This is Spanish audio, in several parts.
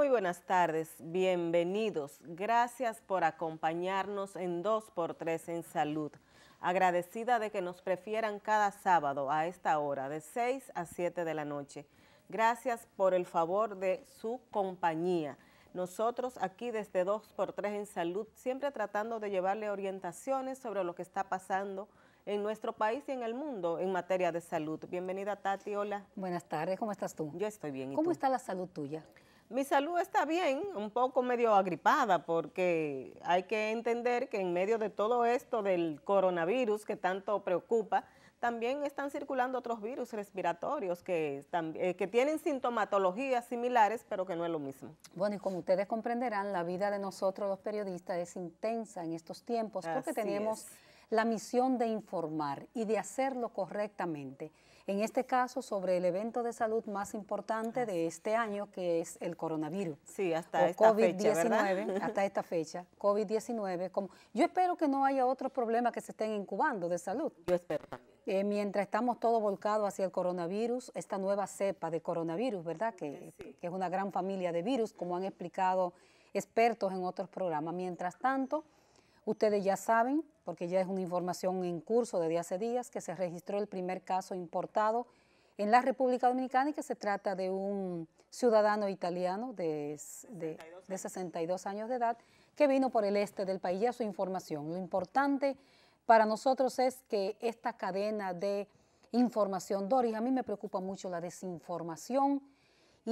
Muy buenas tardes, bienvenidos. Gracias por acompañarnos en 2x3 en Salud. Agradecida de que nos prefieran cada sábado a esta hora, de 6 a 7 de la noche. Gracias por el favor de su compañía. Nosotros aquí desde 2x3 en Salud, siempre tratando de llevarle orientaciones sobre lo que está pasando en nuestro país y en el mundo en materia de salud. Bienvenida Tati, hola. Buenas tardes, ¿cómo estás tú? Yo estoy bien. ¿Cómo está la salud tuya? Mi salud está bien, un poco medio agripada, porque hay que entender que en medio de todo esto del coronavirus que tanto preocupa, también están circulando otros virus respiratorios que, eh, que tienen sintomatologías similares, pero que no es lo mismo. Bueno, y como ustedes comprenderán, la vida de nosotros los periodistas es intensa en estos tiempos, porque tenemos la misión de informar y de hacerlo correctamente. En este caso, sobre el evento de salud más importante de este año, que es el coronavirus. Sí, hasta esta fecha, ¿verdad? Hasta esta fecha, COVID-19. Yo espero que no haya otros problemas que se estén incubando de salud. Yo espero también. Eh, mientras estamos todos volcados hacia el coronavirus, esta nueva cepa de coronavirus, ¿verdad? que es una gran familia de virus, como han explicado expertos en otros programas. Mientras tanto, Ustedes ya saben, porque ya es una información en curso desde hace días, que se registró el primer caso importado en la República Dominicana y que se trata de un ciudadano italiano de, 62, 62 años de edad que vino por el este del país. Ya su información. Lo importante para nosotros es que esta cadena de información, Doris, a mí me preocupa mucho la desinformación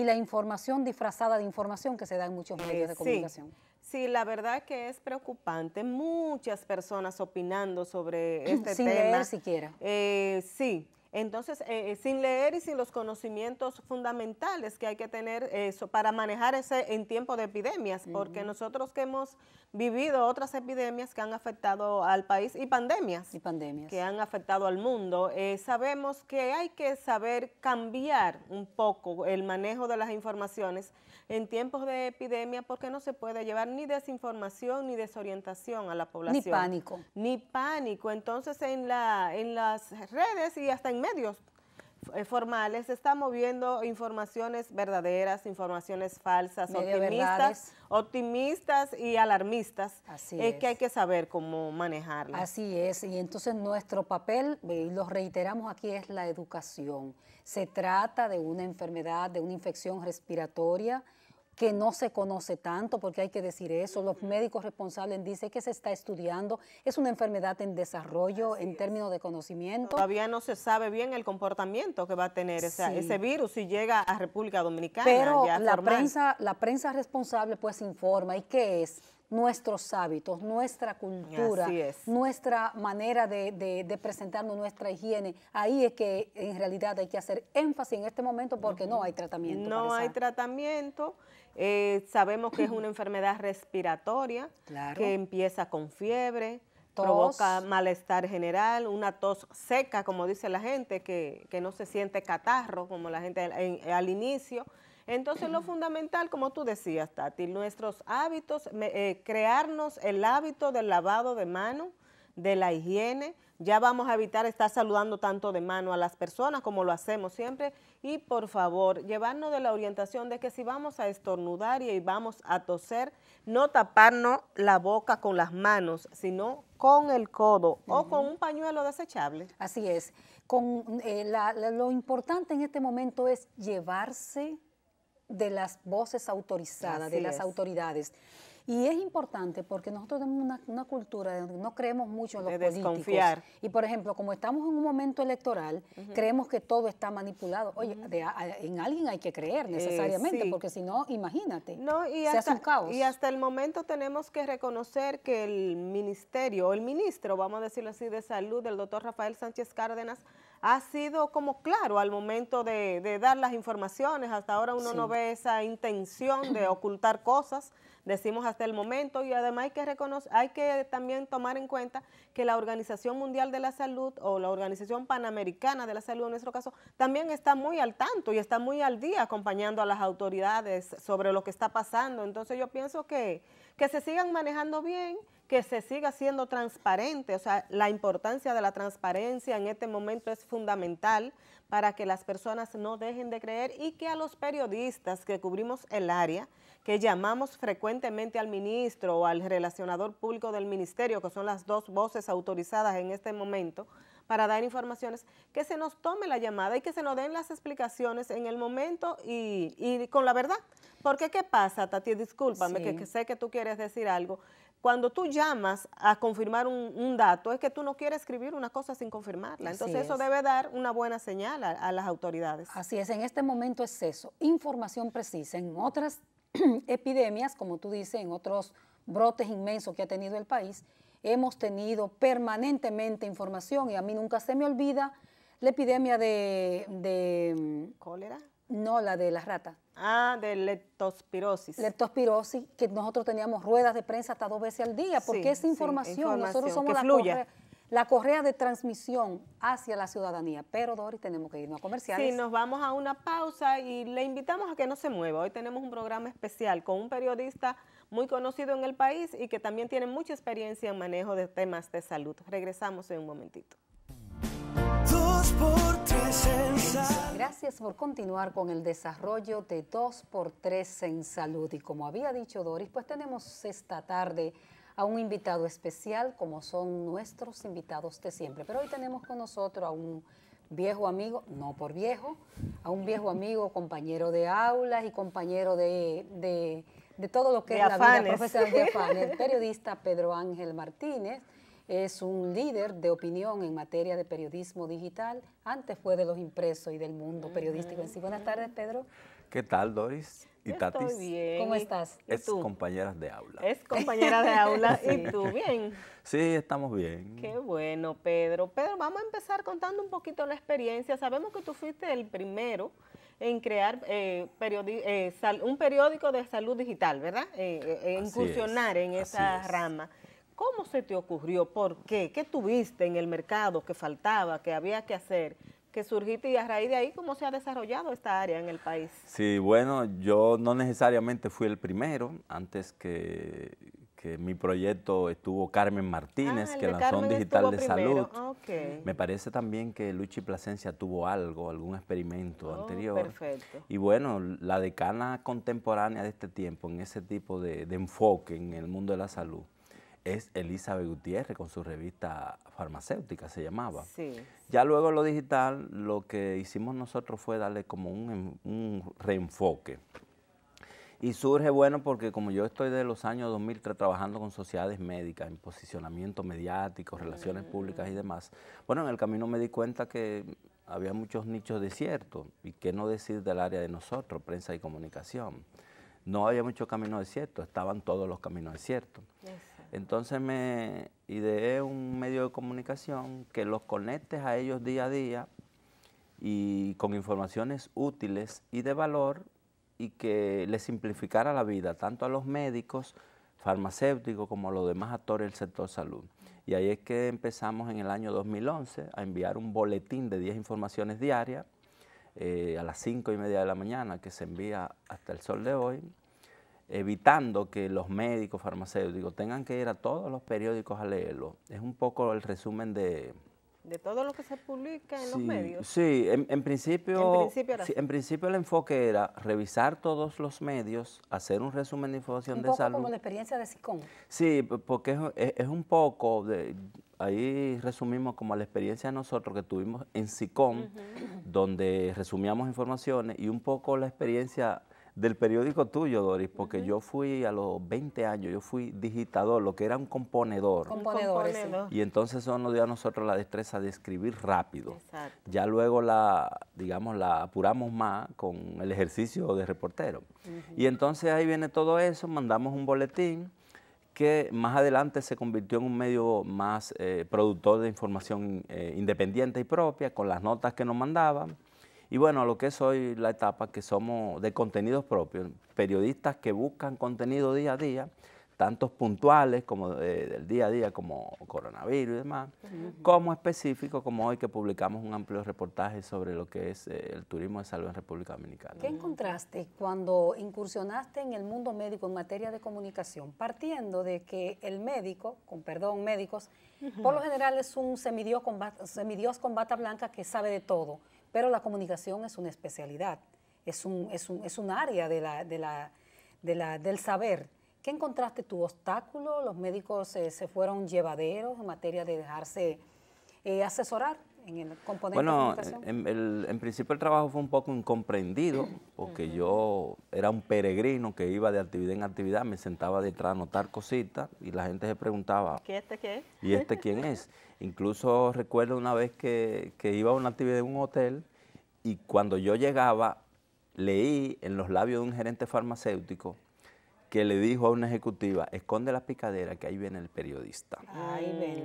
y la información disfrazada de información que se da en muchos eh, medios de comunicación. Sí. la verdad que es preocupante. Muchas personas opinando sobre este tema. Sin leer siquiera. Eh, sí, entonces, eh, eh, sin leer y sin los conocimientos fundamentales que hay que tener eso eh, para manejar ese en tiempo de epidemias, porque nosotros que hemos vivido otras epidemias que han afectado al país y pandemias, y pandemias. que han afectado al mundo, eh, sabemos que hay que saber cambiar un poco el manejo de las informaciones en tiempos de epidemia, porque no se puede llevar ni desinformación ni desorientación a la población. Ni pánico. Ni pánico. Entonces, en la en las redes y hasta medios eh, formales estamos viendo moviendo informaciones verdaderas, informaciones falsas, optimistas, optimistas y alarmistas. es, eh, que hay que saber cómo manejarlas. Así es, y entonces nuestro papel, y lo reiteramos aquí, es la educación. Se trata de una enfermedad, de una infección respiratoria que no se conoce tanto, porque hay que decir eso. Los médicos responsables dicen que se está estudiando, es una enfermedad en desarrollo en términos de conocimiento. Todavía no se sabe bien el comportamiento que va a tener ese virus si llega a República Dominicana. Pero la, prensa, la prensa responsable pues informa, ¿y qué es? nuestros hábitos, nuestra cultura, nuestra manera de, presentarnos, nuestra higiene. Ahí es que en realidad hay que hacer énfasis en este momento porque no hay tratamiento. No hay tratamiento eh, sabemos que es una enfermedad respiratoria que empieza con fiebre, provoca malestar general, una tos seca, como dice la gente, que, no se siente catarro, como la gente al inicio. Entonces lo fundamental, como tú decías, Tati, nuestros hábitos, eh, crearnos el hábito del lavado de manos, de la higiene. Ya vamos a evitar estar saludando tanto de mano a las personas como lo hacemos siempre. Y por favor, llevarnos de la orientación de que si vamos a estornudar y vamos a toser, no taparnos la boca con las manos, sino con el codo o con un pañuelo desechable. Así es. Eh, lo importante en este momento es llevarse de las voces autorizadas, de las autoridades. Y es importante porque nosotros tenemos una, cultura donde no creemos mucho en los de políticos. Y por ejemplo, como estamos en un momento electoral, creemos que todo está manipulado. Oye, en alguien hay que creer eh, necesariamente, porque si no, imagínate, no, y se hace un caos. Y hasta el momento tenemos que reconocer que el ministerio, o el ministro, vamos a decirlo así, de salud, del doctor Rafael Sánchez Cárdenas, ha sido como claro al momento de, dar las informaciones. Hasta ahora uno no ve esa intención de ocultar cosas, decimos hasta el momento, y además hay que, hay que también tomar en cuenta que la Organización Mundial de la Salud o la Organización Panamericana de la Salud, en nuestro caso, también está muy al tanto y está muy al día acompañando a las autoridades sobre lo que está pasando. Entonces yo pienso que, que se sigan manejando bien que se siga siendo transparente, o sea, la importancia de la transparencia en este momento es fundamental para que las personas no dejen de creer y que a los periodistas que cubrimos el área, que llamamos frecuentemente al ministro o al relacionador público del ministerio, que son las dos voces autorizadas en este momento, para dar informaciones, que se nos tome la llamada y que se nos den las explicaciones en el momento y, con la verdad. Porque ¿qué pasa, Tati? Discúlpame, que sé que tú quieres decir algo cuando tú llamas a confirmar un, dato, es que tú no quieres escribir una cosa sin confirmarla. Entonces eso debe dar una buena señal a, las autoridades. Así es, en este momento es eso, información precisa. En otras epidemias, como tú dices, en otros brotes inmensos que ha tenido el país, hemos tenido permanentemente información y a mí nunca se me olvida la epidemia de... de mm, ¿Cólera? No, la de las rata. Ah, de leptospirosis. Leptospirosis, que nosotros teníamos ruedas de prensa hasta dos veces al día, porque esa información, nosotros somos la correa, la correa, de transmisión hacia la ciudadanía. Pero, Dori tenemos que irnos a comerciales. Sí, nos vamos a una pausa y le invitamos a que no se mueva. Hoy tenemos un programa especial con un periodista muy conocido en el país y que también tiene mucha experiencia en manejo de temas de salud. Regresamos en un momentito. Gracias por continuar con el desarrollo de 2x3 en salud. Y como había dicho Doris, pues tenemos esta tarde a un invitado especial, como son nuestros invitados de siempre. Pero hoy tenemos con nosotros a un viejo amigo, no por viejo, a un viejo amigo, compañero de aulas y compañero de, de, todo lo que es la vida profesional de el periodista Pedro Ángel Martínez es un líder de opinión en materia de periodismo digital. Antes fue de los impresos y del mundo periodístico en sí. Buenas tardes, Pedro. ¿Qué tal, Doris? ¿Y Tatis? Estoy bien. ¿Cómo estás? Es compañera compañeras de aula. Es compañera de aula. ¿Y tú bien? Sí, estamos bien. Qué bueno, Pedro. Pedro, vamos a empezar contando un poquito la experiencia. Sabemos que tú fuiste el primero en crear eh, eh, un periódico de salud digital, ¿verdad? Eh, eh incursionar en esa rama. ¿Cómo se te ocurrió? ¿Por qué? ¿Qué tuviste en el mercado que faltaba, que había que hacer? Que surgiste y a raíz de ahí, ¿cómo se ha desarrollado esta área en el país? Sí, bueno, yo no necesariamente fui el primero. Antes que, mi proyecto estuvo Carmen Martínez, ah, que lanzó un digital de salud. Me parece también que Luchi Plasencia tuvo algo, algún experimento oh, anterior. Perfecto. Y bueno, la decana contemporánea de este tiempo, en ese tipo de enfoque en el mundo de la salud, es Elizabeth Gutiérrez con su revista farmacéutica, se llamaba. Sí, Ya luego lo digital, lo que hicimos nosotros fue darle como un, em, reenfoque. Y surge, bueno, porque como yo estoy de los años 2003 trabajando con sociedades médicas, en posicionamiento mediático, relaciones mm. públicas y demás, bueno, en el camino me di cuenta que había muchos nichos desiertos, y qué no decir del área de nosotros, prensa y comunicación. No había mucho camino desierto, estaban todos los caminos desiertos. Entonces me ideé un medio de comunicación que los conectes a ellos día a día y con informaciones útiles y de valor y que les simplificara la vida, tanto a los médicos, farmacéuticos, como a los demás actores del sector salud. Y ahí es que empezamos en el año 2011 a enviar un boletín de 10 informaciones diarias eh, a las 5 y media de la mañana que se envía hasta el sol de hoy evitando que los médicos farmacéuticos tengan que ir a todos los periódicos a leerlo. Es un poco el resumen de... De todo lo que se publica en los medios. Sí, en, principio, en el enfoque era revisar todos los medios, hacer un resumen de información un de poco como la experiencia de SICOM. Sí, porque es, es, un poco, de, ahí resumimos como la experiencia nosotros que tuvimos en SICOM, donde resumíamos informaciones y un poco la experiencia del periódico tuyo, Doris, porque yo fui a los 20 años, yo fui digitador, lo que era un componedor. Componedor, Y entonces eso nos dio a nosotros la destreza de escribir rápido. Exacto. Ya luego la, digamos, la apuramos más con el ejercicio de reportero. Y entonces ahí viene todo eso, mandamos un boletín que más adelante se convirtió en un medio más eh, productor de información eh, independiente y propia, con las notas que nos mandaban y bueno, lo que es hoy la etapa que somos de contenidos propios, periodistas que buscan contenido día a día, tantos puntuales como del día a día, como coronavirus y demás, como específicos, como hoy que publicamos un amplio reportaje sobre lo que es eh, el turismo de salud en República Dominicana. ¿Qué encontraste cuando incursionaste en el mundo médico en materia de comunicación? Partiendo de que el médico, con perdón, médicos, por lo general es un semidios con, semidios con bata blanca que sabe de todo pero la comunicación es una especialidad, es un, es un, es un área de la, del saber. ¿Qué encontraste tu obstáculo? ¿Los médicos eh, se fueron llevaderos en materia de dejarse eh, asesorar en el componente bueno, de en, Bueno, en principio el trabajo fue un poco incomprendido, porque yo era un peregrino que iba de actividad en actividad, me sentaba detrás a anotar cositas y la gente se preguntaba, ¿qué este ¿Y este quién es? Incluso recuerdo una vez que, iba a una actividad en un hotel y cuando yo llegaba leí en los labios de un gerente farmacéutico que le dijo a una ejecutiva, esconde la picadera que ahí viene el periodista.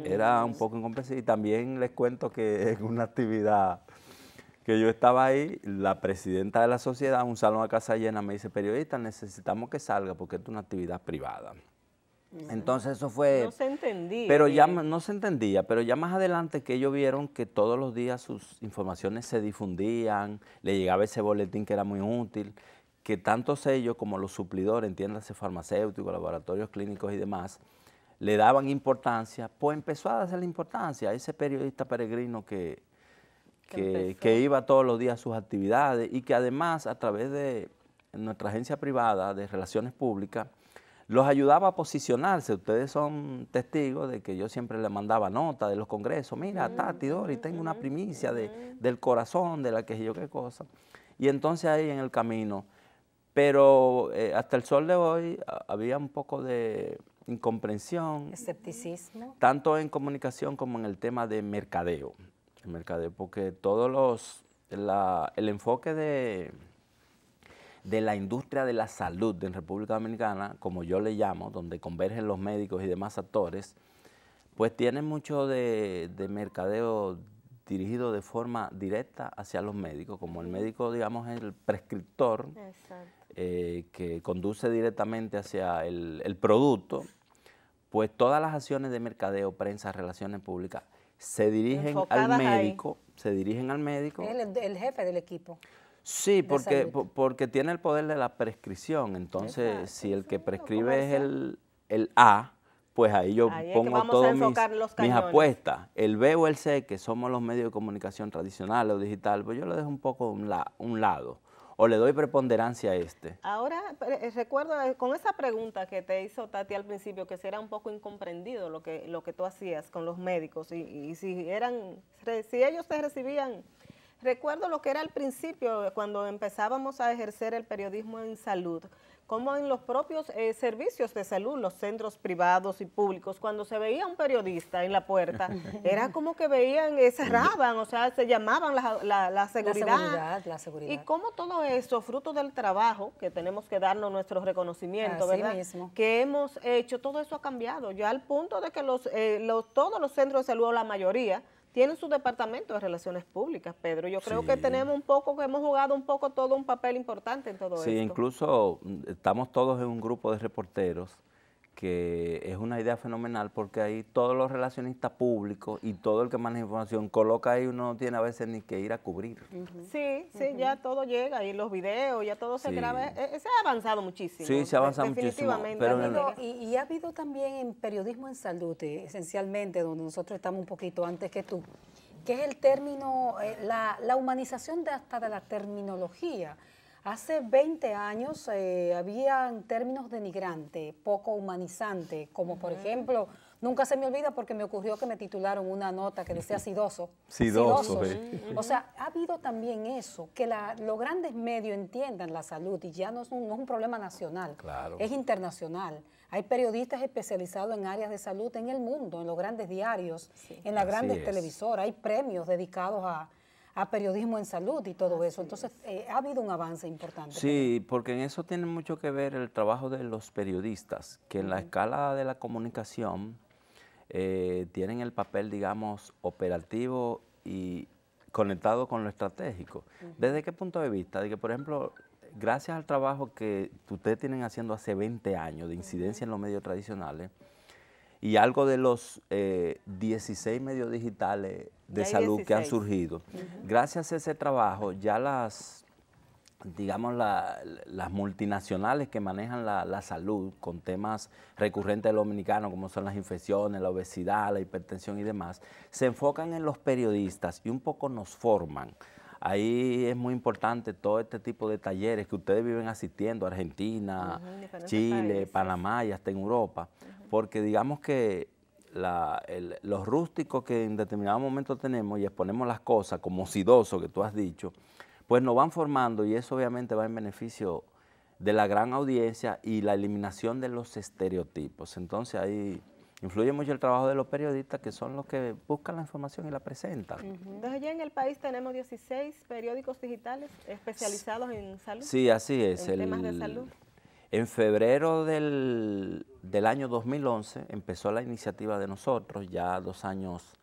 Era un poco incomprensible. Y también les cuento que en una actividad que yo estaba ahí, la presidenta de la sociedad, un salón a casa llena, me dice, periodista, necesitamos que salga porque es una actividad privada. Entonces eso fue... No se entendía. Pero ya eh. no se entendía, pero ya más adelante que ellos vieron que todos los días sus informaciones se difundían, le llegaba ese boletín que era muy útil, que tanto ellos como los suplidores, entiéndase farmacéuticos, laboratorios clínicos y demás, le daban importancia, pues empezó a darse la importancia a ese periodista peregrino que iba todos los días a sus actividades y que además a través de nuestra agencia privada de relaciones públicas, los ayudaba a posicionarse. Ustedes son testigos de que yo siempre le mandaba nota de los congresos. Mira, mm, Tati, Dori, tengo una mm, primicia de, mm. del corazón, de la que yo qué cosa. Y entonces ahí en el camino. Pero eh, hasta el sol de hoy había un poco de incomprensión. Escepticismo. Tanto en comunicación como en el tema de mercadeo. mercadeo, porque todos los, el enfoque de de la industria de la salud en República Dominicana, como yo le llamo, donde convergen los médicos y demás actores, pues tiene mucho de, mercadeo dirigido de forma directa hacia los médicos, como el médico, digamos, es el prescriptor eh, que conduce directamente hacia el, producto, pues todas las acciones de mercadeo, prensa, relaciones públicas, se dirigen al médico, se dirigen al médico. el jefe del equipo. Sí, porque, porque tiene el poder de la prescripción. Entonces, si el que prescribe es el, el A, pues ahí yo pongo todas mis, mis, apuestas. El B o el C, que somos los medios de comunicación tradicionales o digital, pues yo lo dejo un poco un, lado. O le doy preponderancia a este. Ahora, eh, recuerdo eh, con esa pregunta que te hizo Tati al principio, que si era un poco incomprendido lo que, lo que tú hacías con los médicos y, si, eran, si ellos te recibían Recuerdo lo que era al principio, cuando empezábamos a ejercer el periodismo en salud, como en los propios eh, servicios de salud, los centros privados y públicos, cuando se veía un periodista en la puerta, era como que veían, eh, cerraban, o sea, se llamaban la, la, seguridad. La seguridad, la seguridad. Y como todo eso, fruto del trabajo, que tenemos que darnos nuestro reconocimiento, Así ¿verdad? Mismo. Que hemos hecho, todo eso ha cambiado, ya al punto de que los, eh, todos los centros de salud, o la mayoría, tienen su departamento de relaciones públicas, Pedro. Yo creo que tenemos un poco, que hemos jugado un poco todo un papel importante en todo esto. Sí, incluso mm, estamos todos en un grupo de reporteros que es una idea fenomenal porque ahí todos los relacionistas públicos y todo el que maneja información coloca ahí, uno no tiene a veces ni que ir a cubrir. Sí, sí, ya todo llega ahí los videos, ya todo se graba. E, e, se ha avanzado muchísimo. Sí, se ha avanzado muchísimo. y, ha habido también en periodismo en salud, eh, esencialmente, donde nosotros estamos un poquito antes que tú, que es el término, eh, la, la humanización de hasta de la terminología Hace 20 años eh, habían términos denigrantes, poco humanizantes, como por ejemplo, nunca se me olvida porque me ocurrió que me titularon una nota que decía sidoso. Sidoso. O sea, ha habido también eso, que los grandes medios entiendan la salud y ya no es un, problema nacional, es internacional. Hay periodistas especializados en áreas de salud en el mundo, en los grandes diarios, en las grandes televisoras, hay premios dedicados a a periodismo en salud y todo eso. Entonces, eh, ha habido un avance importante. Sí, porque en eso tiene mucho que ver el trabajo de los periodistas, que en la escala de la comunicación eh, tienen el papel, digamos, operativo y conectado con lo estratégico. ¿Desde qué punto de vista? De que, por ejemplo, gracias al trabajo que ustedes tienen haciendo hace 20 años de incidencia en los medios tradicionales, y algo de los 16 eh, medios digitales de salud que han surgido. Gracias a ese trabajo, ya las, digamos, las multinacionales que manejan la, salud con temas recurrentes de los dominicanos, como son las infecciones, la obesidad, la hipertensión y demás, se enfocan en los periodistas y un poco nos forman. Ahí es muy importante todo este tipo de talleres que ustedes viven asistiendo, Argentina, Chile, Panamá y hasta en Europa, porque digamos que los rústicos que en determinado momento tenemos y exponemos las cosas como sidoso que tú has dicho, pues nos van formando y eso obviamente va en beneficio de la gran audiencia y la eliminación de los estereotipos. Entonces ahí influye mucho el trabajo de los periodistas que son los que buscan la información y la presentan. Entonces ya en el país tenemos 16 periódicos digitales especializados en salud. Sí, así es. En el, temas de salud. En febrero del, año 2011 empezó la iniciativa de nosotros, ya dos años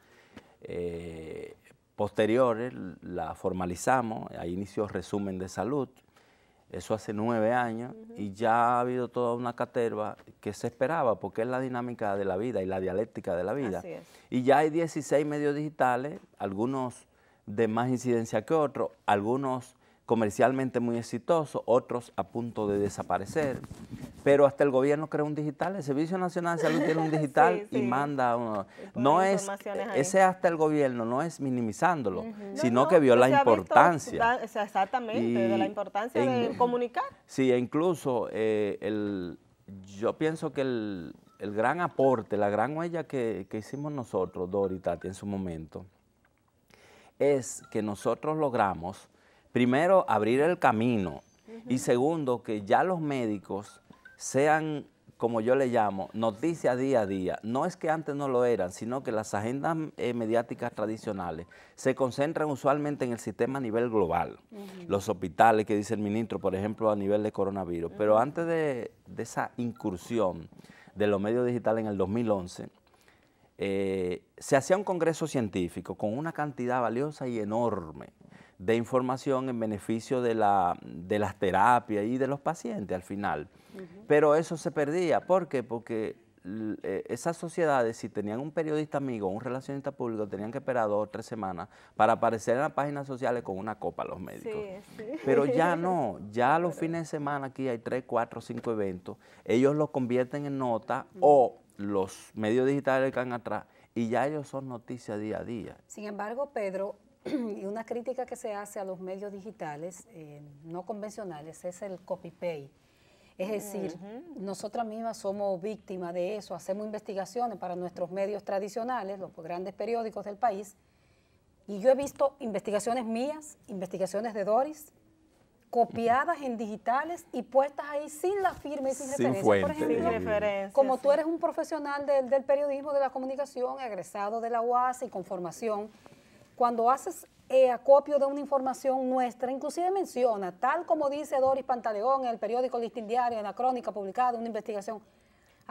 eh, posteriores la formalizamos, ahí inició resumen de salud, eso hace nueve años, y ya ha habido toda una caterva que se esperaba, porque es la dinámica de la vida y la dialéctica de la vida. Y ya hay 16 medios digitales, algunos de más incidencia que otros, algunos comercialmente muy exitoso, otros a punto de desaparecer. Pero hasta el gobierno creó un digital, el Servicio Nacional de Salud tiene un digital y manda No es, ese hasta el gobierno no es minimizándolo, sino que vio la importancia. exactamente, de la importancia de comunicar. Sí, e incluso eh, yo pienso que el, gran aporte, la gran huella que, hicimos nosotros, Dorita en su momento, es que nosotros logramos primero, abrir el camino y segundo, que ya los médicos sean, como yo le llamo, noticia día a día. No es que antes no lo eran, sino que las agendas eh, mediáticas tradicionales se concentran usualmente en el sistema a nivel global. Los hospitales, que dice el ministro, por ejemplo, a nivel de coronavirus. Pero antes de, esa incursión de los medios digitales en el 2011, eh, se hacía un congreso científico con una cantidad valiosa y enorme de información en beneficio de, la, de las terapias y de los pacientes al final. Pero eso se perdía. ¿Por qué? Porque eh, esas sociedades, si tenían un periodista amigo, un relacionista público, tenían que esperar dos o tres semanas para aparecer en las páginas sociales con una copa los médicos. Pero ya no, ya los fines de semana aquí hay tres, cuatro, cinco eventos, ellos los convierten en nota o los medios digitales que están atrás y ya ellos son noticias día a día. Sin embargo, Pedro, y una crítica que se hace a los medios digitales eh, no convencionales es el copy-paste. Es decir, nosotras mismas somos víctimas de eso, hacemos investigaciones para nuestros medios tradicionales, los grandes periódicos del país, y yo he visto investigaciones mías, investigaciones de Doris, copiadas en digitales y puestas ahí sin la firma y sin, referencia. sin referencia, como tú eres un profesional del, del periodismo, de la comunicación, egresado de la UAS y con formación, cuando haces eh, acopio de una información nuestra, inclusive menciona, tal como dice Doris Pantaleón en el periódico Listín Diario, en la crónica publicada, una investigación.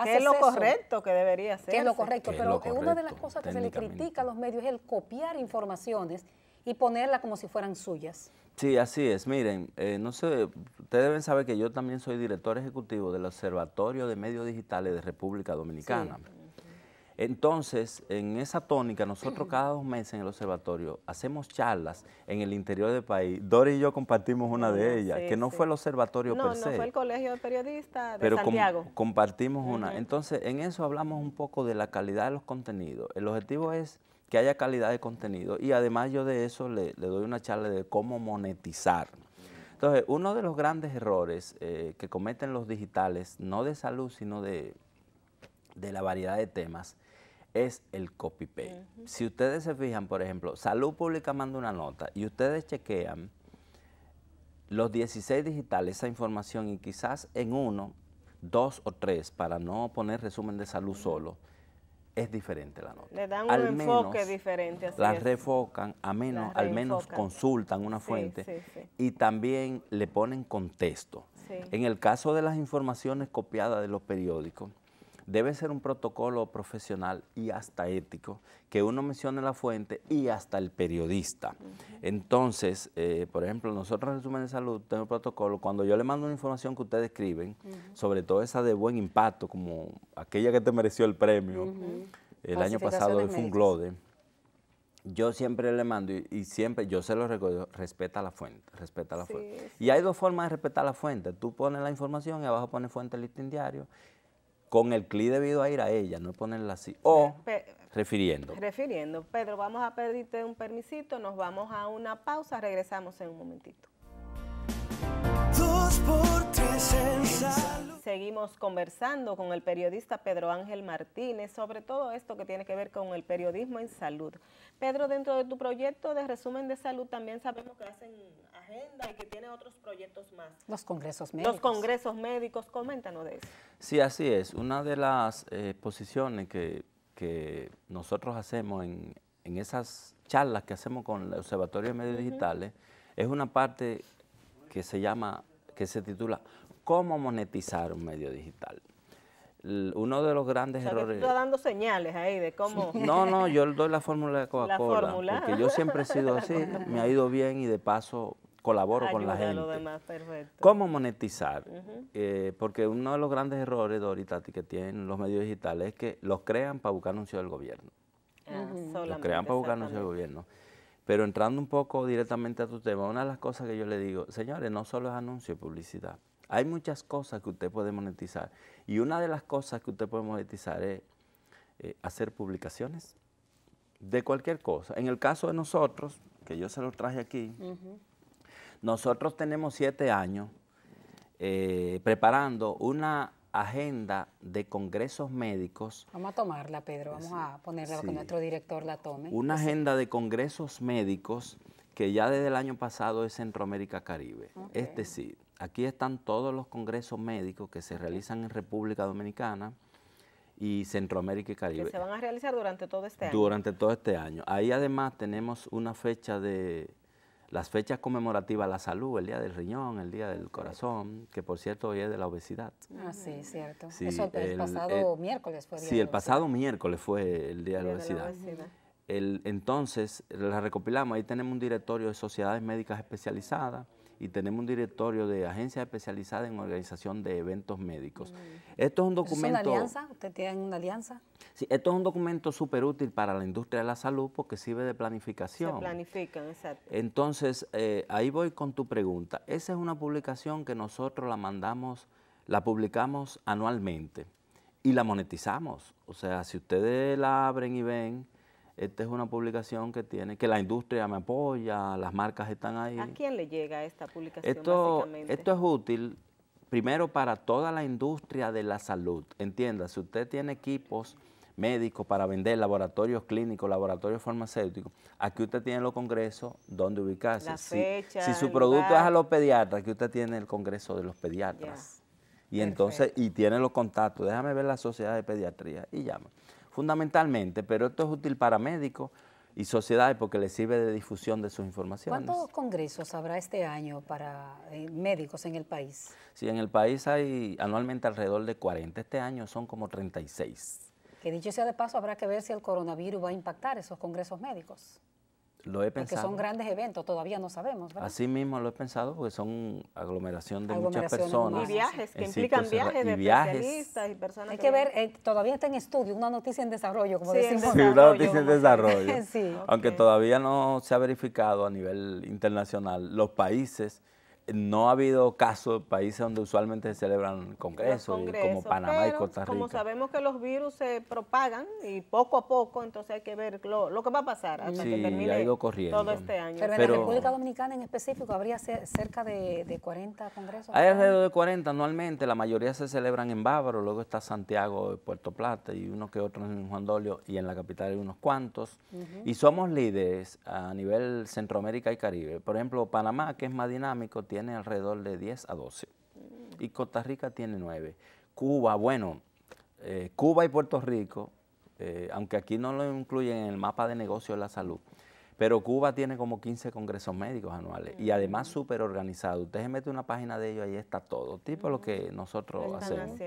Que es lo correcto que debería ser. es lo correcto, pero una de las cosas que se le critica a los medios es el copiar informaciones y ponerlas como si fueran suyas. Sí, así es. Miren, eh, no sé, ustedes deben saber que yo también soy director ejecutivo del Observatorio de Medios Digitales de República Dominicana. Entonces, en esa tónica, nosotros mm. cada dos meses en el observatorio hacemos charlas en el interior del país. Dori y yo compartimos una de ah, ellas, que no fue el observatorio per se. No, fue el colegio de periodistas de pero Santiago. compartimos una. Entonces, en eso hablamos un poco de la calidad de los contenidos. El objetivo es que haya calidad de contenido y además yo de eso le, doy una charla de cómo monetizar. Entonces, uno de los grandes errores eh, que cometen los digitales, no de salud, sino de, de la variedad de temas, es el copy-paste. Si ustedes se fijan, por ejemplo, Salud Pública manda una nota y ustedes chequean los 16 digitales, esa información, y quizás en uno, dos o tres, para no poner resumen de salud solo, es diferente la nota. Le dan un enfoque diferente. La las refocan, a menos, al menos consultan una fuente y también le ponen contexto. En el caso de las informaciones copiadas de los periódicos, debe ser un protocolo profesional y hasta ético, que uno mencione la fuente y hasta el periodista. Entonces, eh, por ejemplo, nosotros en Resumen de Salud tenemos protocolo, cuando yo le mando una información que ustedes escriben, sobre todo esa de buen impacto, como aquella que te mereció el premio el año pasado fue Funglode, yo siempre le mando y, siempre yo se lo recuerdo, respeta la fuente, respeta la fuente. Y hay dos formas de respetar la fuente. Tú pones la información y abajo pones fuente listín diario con el CLI debido a ir a ella, no ponerla así. O refiriendo. Refiriendo. Pedro, vamos a pedirte un permisito, nos vamos a una pausa, regresamos en un momentito. Seguimos conversando con el periodista Pedro Ángel Martínez sobre todo esto que tiene que ver con el periodismo en salud. Pedro, dentro de tu proyecto de resumen de salud también sabemos que hacen agenda y que tiene otros proyectos más. Los congresos médicos. Los congresos médicos, coméntanos de eso. Sí, así es. Una de las eh, posiciones que, nosotros hacemos en, esas charlas que hacemos con el Observatorio de Medios Digitales es una parte que se llama, que se titula ¿Cómo monetizar un medio digital? uno de los grandes errores. Está dando señales ahí de cómo. No, no, yo doy la fórmula de Coca-Cola. Porque yo siempre he sido así, me ha ido bien y de paso colaboro con la gente. ¿Cómo monetizar? Eh, porque uno de los grandes errores de ahorita que tienen los medios digitales es que los crean para buscar anuncios del gobierno. Ah, los crean para buscar anuncios del gobierno. Pero entrando un poco directamente a tu tema, una de las cosas que yo le digo, señores, no solo es anuncio y publicidad. Hay muchas cosas que usted puede monetizar. Y una de las cosas que usted puede monetizar es eh, hacer publicaciones de cualquier cosa. En el caso de nosotros, que yo se los traje aquí, nosotros tenemos siete años eh, preparando una agenda de congresos médicos. Vamos a tomarla, Pedro, vamos a ponerla que nuestro director la tome. Una pues agenda de congresos médicos que ya desde el año pasado es Centroamérica Caribe. Este Es decir, aquí están todos los congresos médicos que se realizan en República Dominicana y Centroamérica y Caribe. Que se van a realizar durante todo este año. Durante todo este año. Ahí además tenemos una fecha de las fechas conmemorativas a la salud, el día del riñón, el día del corazón, que por cierto hoy es de la obesidad. Ah, sí, cierto. Eso el, pasado eh, miércoles fue el día de la el pasado miércoles fue el día, de la obesidad. El, entonces, la recopilamos, ahí tenemos un directorio de sociedades médicas especializadas, y tenemos un directorio de agencias especializadas en organización de eventos médicos. Mm. Esto es un documento... ¿Es una alianza? ¿Usted tiene una alianza? Sí, esto es un documento súper útil para la industria de la salud porque sirve de planificación. Se planifican, exacto. Entonces, eh, ahí voy con tu pregunta. Esa es una publicación que nosotros la mandamos, la publicamos anualmente y la monetizamos. O sea, si ustedes la abren y ven esta es una publicación que tiene, que la industria me apoya, las marcas están ahí. ¿A quién le llega esta publicación esto, Esto es útil primero para toda la industria de la salud. Entienda, si usted tiene equipos médicos para vender, laboratorios clínicos, laboratorios farmacéuticos, aquí usted tiene los congresos donde ubicarse. si, su producto es a los pediatras, aquí usted tiene el congreso de los pediatras. Y entonces, y tiene los contactos, déjame ver la sociedad de pediatría y llama fundamentalmente, pero esto es útil para médicos y sociedades porque les sirve de difusión de sus informaciones. ¿Cuántos congresos habrá este año para eh, médicos en el país? Sí, en el país hay anualmente alrededor de 40, este año son como 36. Que dicho sea de paso, habrá que ver si el coronavirus va a impactar esos congresos médicos. Lo he pensado. Porque son grandes eventos, todavía no sabemos, ¿verdad? Así mismo lo he pensado, porque son aglomeración de muchas personas. Y viajes, que implican pues, viajes de viajes. y personas. Hay que, ver, eh, todavía está en estudio, una noticia en desarrollo, como sí, decimos. Sí, una noticia en desarrollo. Aunque todavía no se ha verificado a nivel internacional, los países no ha habido casos de países donde usualmente se celebran congresos, como Panamá y Costa Rica. Como sabemos que los virus se propagan y poco a poco, entonces hay que ver lo, que va a pasar hasta que termine todo este año. Pero, en la República Dominicana en específico habría cerca de, de 40 congresos. Hay alrededor de 40 anualmente, la mayoría se celebran en Bávaro, luego está Santiago de Puerto Plata y uno que otros en Juan Dolio y en la capital hay unos cuantos. Y somos líderes a nivel Centroamérica y Caribe. Por ejemplo, Panamá, que es más dinámico, tiene alrededor de 10 a 12. Y Costa Rica tiene 9. Cuba, bueno, eh, Cuba y Puerto Rico, eh, aunque aquí no lo incluyen en el mapa de negocio de la salud, pero Cuba tiene como 15 congresos médicos anuales y además mm. súper organizado. Usted se mete una página de ellos, ahí está todo, tipo lo que mm. nosotros hacemos.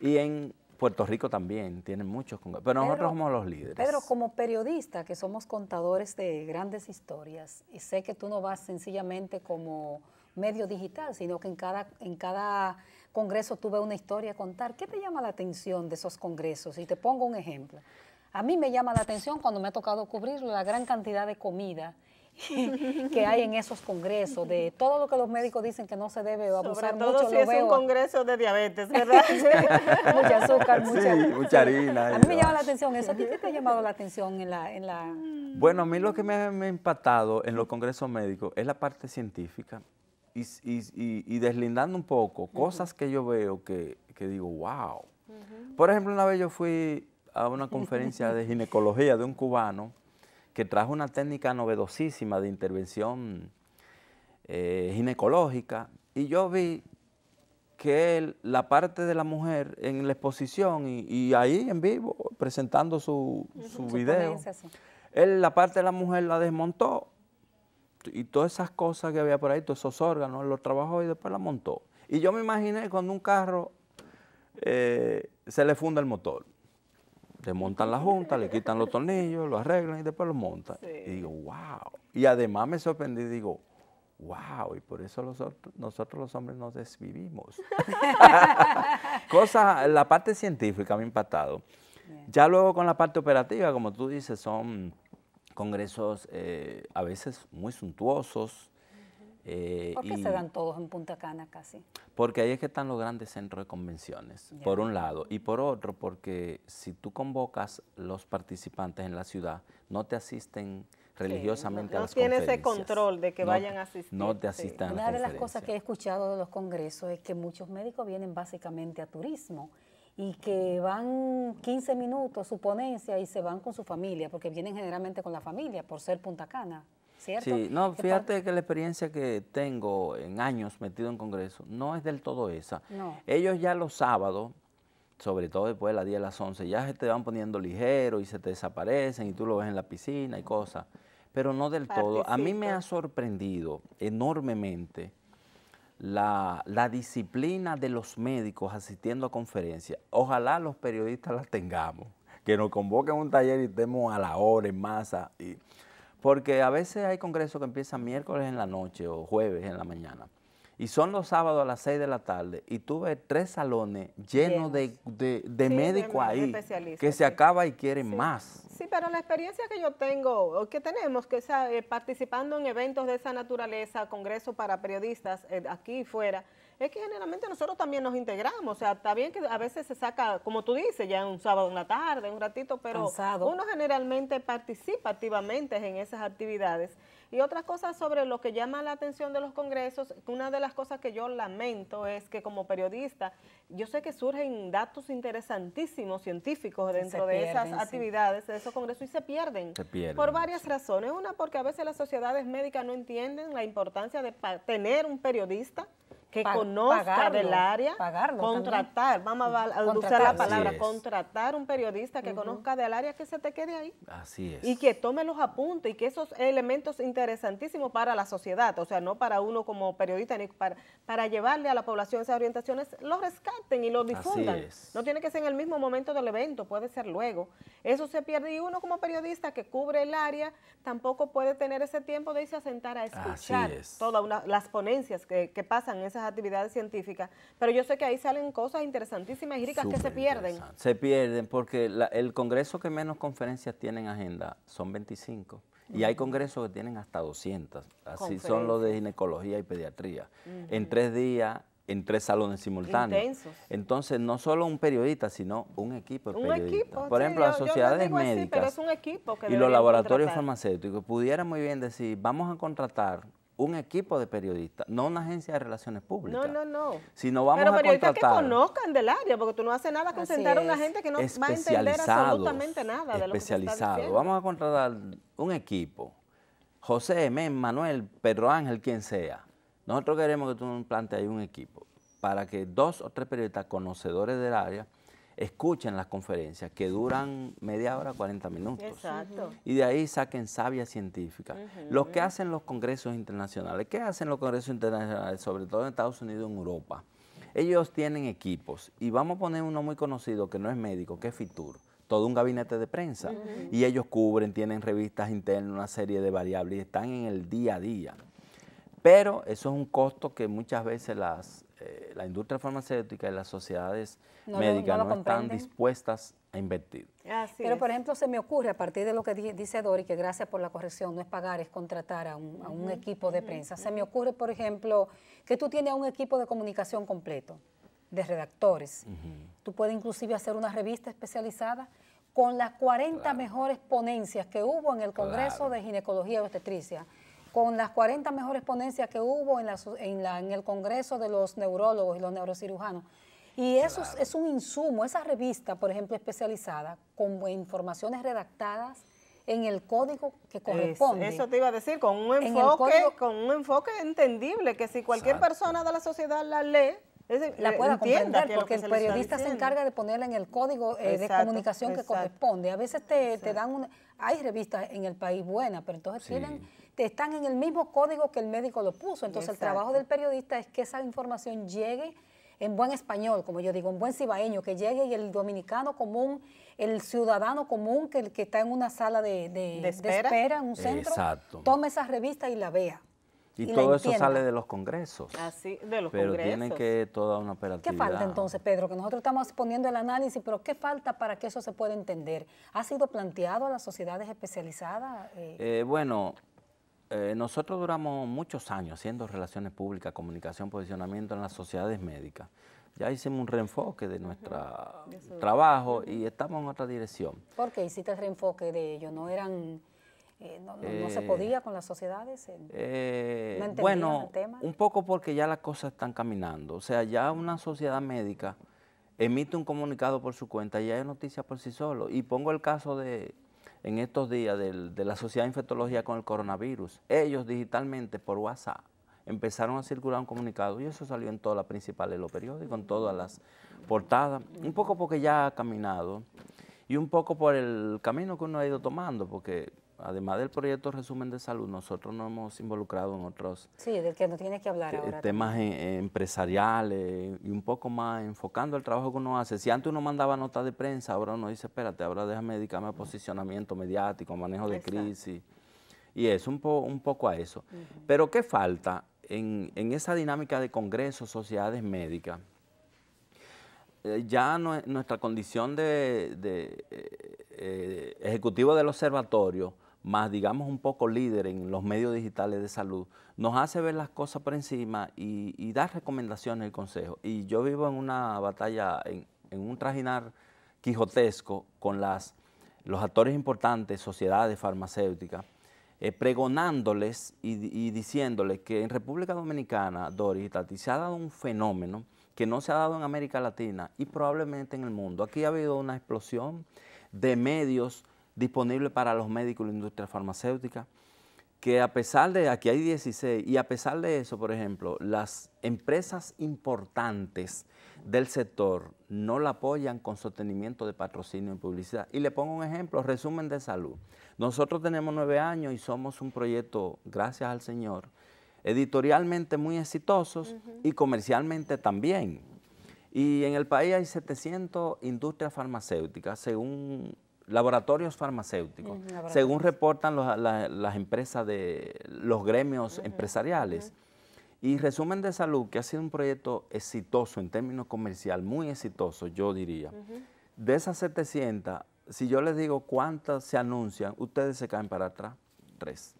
Y en Puerto Rico también tienen muchos congresos, pero, nosotros somos los líderes. pero como periodista, que somos contadores de grandes historias, y sé que tú no vas sencillamente como medio digital, sino que en cada, en cada congreso tuve una historia a contar. ¿Qué te llama la atención de esos congresos? Y te pongo un ejemplo. A mí me llama la atención cuando me ha tocado cubrir la gran cantidad de comida que hay en esos congresos, de todo lo que los médicos dicen que no se debe abusar todo Si es un congreso de diabetes, ¿verdad? mucha azúcar, mucha, mucha harina. A mí me llama la atención eso. ¿A ti qué te ha llamado la atención en la, Bueno, a mí lo que me ha, empatado en los congresos médicos es la parte científica y, deslindando un poco, cosas que yo veo que, digo, wow. Por ejemplo, una vez yo fui a una conferencia de ginecología de un cubano que trajo una técnica novedosísima de intervención eh, ginecológica y yo vi que él, la parte de la mujer en la exposición y, ahí en vivo presentando su, su video, él la parte de la mujer la desmontó y todas esas cosas que había por ahí, todos esos órganos, los trabajó y después la montó. Y yo me imaginé cuando un carro eh, se le funda el motor. Le montan la junta, le quitan los tornillos, lo arreglan y después lo montan. Y digo, wow. Y además me sorprendí, digo, wow, y por eso nosotros los hombres nos desvivimos. cosa la parte científica me ha impactado. Ya luego con la parte operativa, como tú dices, son congresos eh, a veces muy suntuosos. Eh, ¿Por qué se dan todos en Punta Cana casi? Porque ahí es que están los grandes centros de convenciones, por un lado. Y por otro, porque si tú convocas los participantes en la ciudad, no te asisten religiosamente a las conferencias. ese control de que vayan a asistir. No te asistan Una de las cosas que he escuchado de los congresos es que muchos médicos vienen básicamente a turismo y que van 15 minutos su ponencia y se van con su familia, porque vienen generalmente con la familia por ser Punta ¿cierto? Sí, no, fíjate que la experiencia que tengo en años metido en Congreso no es del todo esa. Ellos ya los sábados, sobre todo después de las 10, a las 11, ya se te van poniendo ligero y se te desaparecen y tú lo ves en la piscina y cosas, pero no del todo. A mí me ha sorprendido enormemente la, disciplina de los médicos asistiendo a conferencias. Ojalá los periodistas las tengamos, que nos convoquen un taller y estemos a la hora, en masa. porque a veces hay congresos que empiezan miércoles en la noche o jueves en la mañana y son los sábados a las 6 de la tarde y tuve tres salones llenos, de, de, médicos ahí que se acaba y quieren más. Sí, pero la experiencia que yo tengo, que tenemos, que eh, participando en eventos de esa naturaleza, congresos para periodistas eh, aquí y fuera, es que generalmente nosotros también nos integramos, o sea, está bien que a veces se saca, como tú dices, ya un sábado, en la tarde, un ratito, pero uno generalmente participa activamente en esas actividades. Y otras cosas sobre lo que llama la atención de los congresos, una de las cosas que yo lamento es que como periodista, yo sé que surgen datos interesantísimos científicos dentro de esas actividades, de esos congresos, y se pierden. Se pierden por varias razones. Una, porque a veces las sociedades médicas no entienden la importancia de tener un periodista que conozca del área, contratar, vamos a usar la palabra, contratar un periodista que conozca del área que se te quede ahí. Así es. Y que tome los apuntes y que esos elementos interesantísimos para la sociedad, o sea, no para uno como periodista, ni para, para llevarle a la población esas orientaciones, los rescaten y los difundan. No tiene que ser en el mismo momento del evento, puede ser luego. Eso se pierde y uno como periodista que cubre el área tampoco puede tener ese tiempo de irse a sentar a escuchar todas las ponencias que, pasan en esa actividades científicas. Pero yo sé que ahí salen cosas interesantísimas y ricas que se pierden. Se pierden porque el congreso que menos conferencias tienen agenda son 25. Y hay congresos que tienen hasta 200, así son los de ginecología y pediatría. En tres días en tres salones simultáneos. Entonces, no solo un periodista, sino un equipo un Equipo, Por ejemplo, las sociedades médicas y los laboratorios farmacéuticos pudieran muy bien decir, vamos a contratar un equipo de periodistas, no una agencia de relaciones públicas. No, no, no. Sino vamos Pero a contratar, que conozcan del área, porque tú no haces nada con sentar a una gente que no va a entender absolutamente nada de lo que Especializado. Vamos a contratar un equipo. José, Men, Manuel, Pedro Ángel, quien sea. Nosotros queremos que tú plantees un equipo para que dos o tres periodistas conocedores del área escuchen las conferencias que duran media hora, 40 minutos. Exacto. Y de ahí saquen sabia científica. Lo que hacen los congresos internacionales, ¿qué hacen los congresos internacionales, sobre todo en Estados Unidos y en Europa? Ellos tienen equipos y vamos a poner uno muy conocido que no es médico, que es Fitur todo un gabinete de prensa. Y ellos cubren, tienen revistas internas, una serie de variables y están en el día a día. Pero eso es un costo que muchas veces las, eh, la industria farmacéutica y las sociedades médicas no, están dispuestas a invertir. Pero, por ejemplo, se me ocurre, a partir de lo que dice Dori, que gracias por la corrección, no es pagar, es contratar a un, equipo de prensa. Se me ocurre, por ejemplo, que tú tienes un equipo de comunicación completo, de redactores. Tú puedes inclusive hacer una revista especializada con las 40 mejores ponencias que hubo en el Congreso de Ginecología y Obstetricia con las 40 mejores ponencias que hubo en, en, el Congreso de los Neurólogos y los Neurocirujanos. Y eso es, un insumo, esa revista, por ejemplo, especializada, con informaciones redactadas en el código que corresponde. Eso, te iba a decir, con un enfoque, con un enfoque entendible, que si cualquier persona de la sociedad la lee, la eh, pueda comprender, porque el periodista se encarga de ponerla en el código eh, de comunicación que corresponde. A veces te, te dan un, Hay revistas en el país buenas, pero entonces tienen están en el mismo código que el médico lo puso. Entonces el trabajo del periodista es que esa información llegue en buen español, como yo digo, en buen cibaeño, que llegue y el dominicano común, el ciudadano común que, que está en una sala de, espera? en un centro, tome esa revista y la vea. Y, todo eso sale de los congresos. Así, ah, de los congresos. Pero tienen que toda una operatividad. ¿Qué falta entonces, Pedro? Que nosotros estamos poniendo el análisis, pero ¿qué falta para que eso se pueda entender? ¿Ha sido planteado a las sociedades especializadas? Eh, eh bueno, eh, nosotros duramos muchos años haciendo relaciones públicas, comunicación, posicionamiento en las sociedades médicas. Ya hicimos un reenfoque de nuestro trabajo y estamos en otra dirección. ¿Por qué hiciste el reenfoque de ellos? ¿No eran, eh, no, se eh, podía con las sociedades? bueno, un poco porque ya las cosas están caminando. O sea, ya una sociedad médica emite un comunicado por su cuenta y hay noticias por sí solo. Y pongo el caso de en estos días de la Sociedad Infectología con el coronavirus. Ellos digitalmente por WhatsApp empezaron a circular un comunicado y eso salió en todas las principales los periódicos, en todas las portadas, un poco porque ya ha caminado y un poco por el camino que uno ha ido tomando, porque además del proyecto Resumen de Salud, nosotros nos hemos involucrado en otros que no tiene que hablar ahora temas empresariales y un poco más enfocando el trabajo que uno hace. Si antes uno mandaba notas de prensa, ahora uno dice, espérate, ahora déjame dedicarme a posicionamiento mediático, manejo de crisis. Y es un, poco a eso. Pero ¿qué falta en, esa dinámica de congresos, sociedades médicas? Eh, ya nuestra condición de, eh, eh, ejecutivo del observatorio más digamos un poco líder en los medios digitales de salud, nos hace ver las cosas por encima y, da recomendaciones al Consejo. Y yo vivo en una batalla, en, un trajinar quijotesco con las, los actores importantes, sociedades farmacéuticas, eh, pregonándoles y, diciéndoles que en República Dominicana, Doris, Tati, se ha dado un fenómeno que no se ha dado en América Latina y probablemente en el mundo. Aquí ha habido una explosión de medios disponible para los médicos y la industria farmacéutica, que a pesar de, aquí hay 16, y a pesar de eso, por ejemplo, las empresas importantes del sector no la apoyan con sostenimiento de patrocinio y publicidad. Y le pongo un ejemplo, resumen de salud. Nosotros tenemos nueve años y somos un proyecto, gracias al Señor, editorialmente muy exitosos y comercialmente también. Y en el país hay 700 industrias farmacéuticas, según laboratorios farmacéuticos, según reportan las empresas de los gremios empresariales. Y resumen de salud, que ha sido un proyecto exitoso en términos comercial, muy exitoso, yo diría. De esas 700, si yo les digo cuántas se anuncian, ustedes se caen para atrás, tres.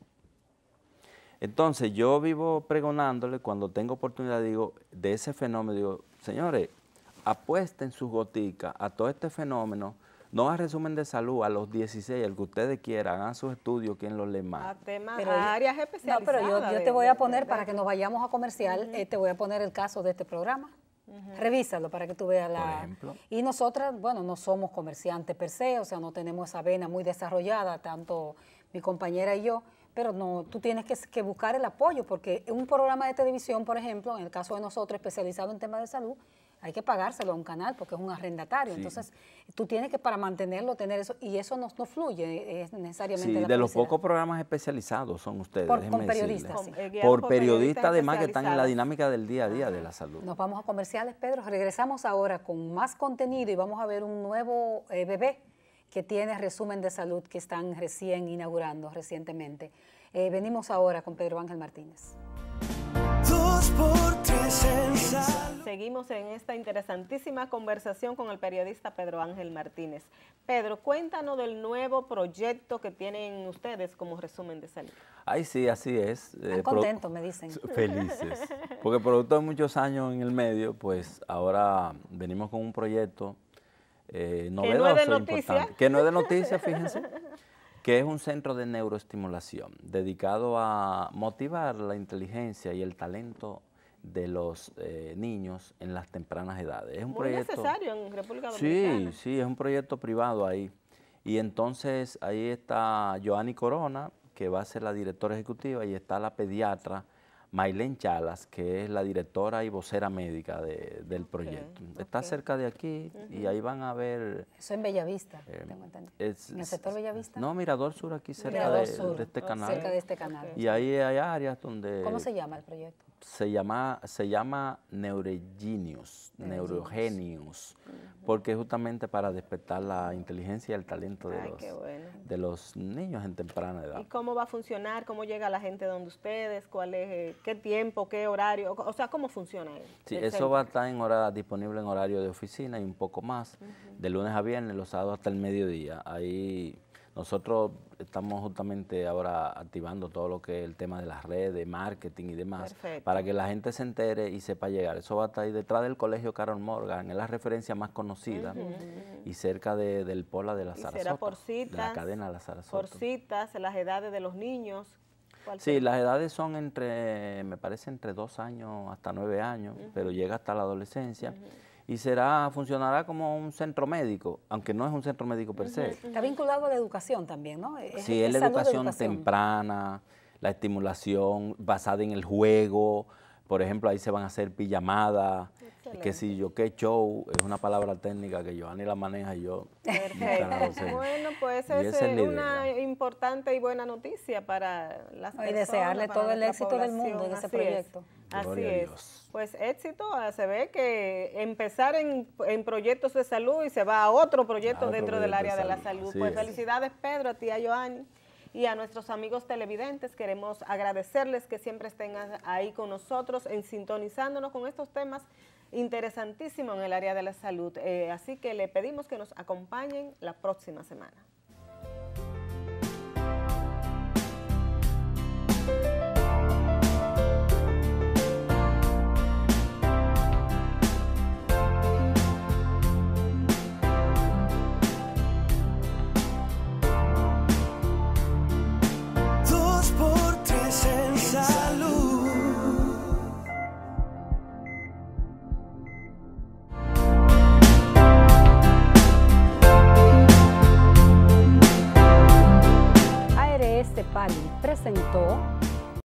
Entonces, yo vivo pregonándole cuando tengo oportunidad, digo, de ese fenómeno, digo, señores, apuesten sus goticas a todo este fenómeno no a resumen de salud, a los 16, el que ustedes quieran, hagan sus estudios, quien los le más. A temas, pero, a áreas especializadas. No, pero yo, te voy a poner, para que nos vayamos a comercial, eh, te voy a poner el caso de este programa. Revísalo para que tú veas la... Por ejemplo. Y nosotras, bueno, no somos comerciantes per se, o sea, no tenemos esa vena muy desarrollada, tanto mi compañera y yo, pero no, tú tienes que, que, buscar el apoyo, porque un programa de televisión, por ejemplo, en el caso de nosotros, especializado en temas de salud, hay que pagárselo a un canal porque es un arrendatario. Entonces, tú tienes que para mantenerlo tener eso y eso no, fluye eh, es necesariamente. Sí, la de los pocos programas especializados son ustedes. Por, periodistas. Eh, por, periodistas además que están en la dinámica del día a día de la salud. Nos vamos a comerciales, Pedro. Regresamos ahora con más contenido y vamos a ver un nuevo eh, bebé que tiene resumen de salud que están recién inaugurando recientemente. venimos ahora con Pedro Ángel Martínez. Seguimos en esta interesantísima conversación con el periodista Pedro Ángel Martínez. Pedro, cuéntanos del nuevo proyecto que tienen ustedes como resumen de salud. Ay, sí, así es. Eh, contentos, me dicen. Felices. Porque producto de muchos años en el medio, pues ahora venimos con un proyecto eh, novedoso, que no es de importante. Que no es de noticias, fíjense. que es un centro de neuroestimulación dedicado a motivar la inteligencia y el talento de los eh, niños en las tempranas edades. Es un proyecto, necesario en República Dominicana. Sí, sí, es un proyecto privado ahí. Y entonces ahí está Joanny Corona, que va a ser la directora ejecutiva, y está la pediatra Mailen Chalas, que es la directora y vocera médica del proyecto. Está cerca de aquí y ahí van a ver... Eso en Bellavista, eh, tengo entendido. ¿En el sector Bellavista? No, Mirador Sur, aquí cerca, de, este canal, de este canal. Y ahí hay áreas donde... ¿Cómo se llama el proyecto? se llama, se llama neurogenius, neurogenius, porque es justamente para despertar la inteligencia y el talento ah, de, los, niños en temprana edad. ¿Y cómo va a funcionar? ¿Cómo llega la gente donde ustedes? ¿Cuál es, eh, qué tiempo, qué horario? O sea, ¿cómo funciona eso? Sí, eso va a estar en hora, disponible en horario de oficina y un poco más, de lunes a viernes, los sábados hasta el mediodía. Ahí nosotros estamos justamente ahora activando todo lo que es el tema de las redes, de marketing y demás, para que la gente se entere y sepa llegar. Eso va a estar ahí detrás del colegio Carol Morgan, es la referencia más conocida y cerca del Pola de la Sarasota. por citas, la cadena de la Por citas, las edades de los niños, Sí, las edades son entre, me parece, entre dos años hasta nueve años, pero llega hasta la adolescencia y será funcionará como un centro médico, aunque no es un centro médico per se. Está vinculado a la educación también, ¿no? sí, es, la educación, temprana, la estimulación basada en el juego, por ejemplo, ahí se van a hacer pijamadas, que si yo, qué show, es una palabra técnica que Joanny la maneja y yo. Perfecto. bueno, pues esa es, una importante y buena noticia para las personas. Y desearle todo el éxito del mundo en ese proyecto. Así es. Pues éxito, ah, se ve que empezar en, en, proyectos de salud y se va a otro proyecto dentro del área de, la salud. pues felicidades Pedro, a ti a Joanny. Y a nuestros amigos televidentes queremos agradecerles que siempre estén ahí con nosotros, en sintonizándonos con estos temas interesantísimos en el área de la salud. Eh, así que le pedimos que nos acompañen la próxima semana. Pali presentó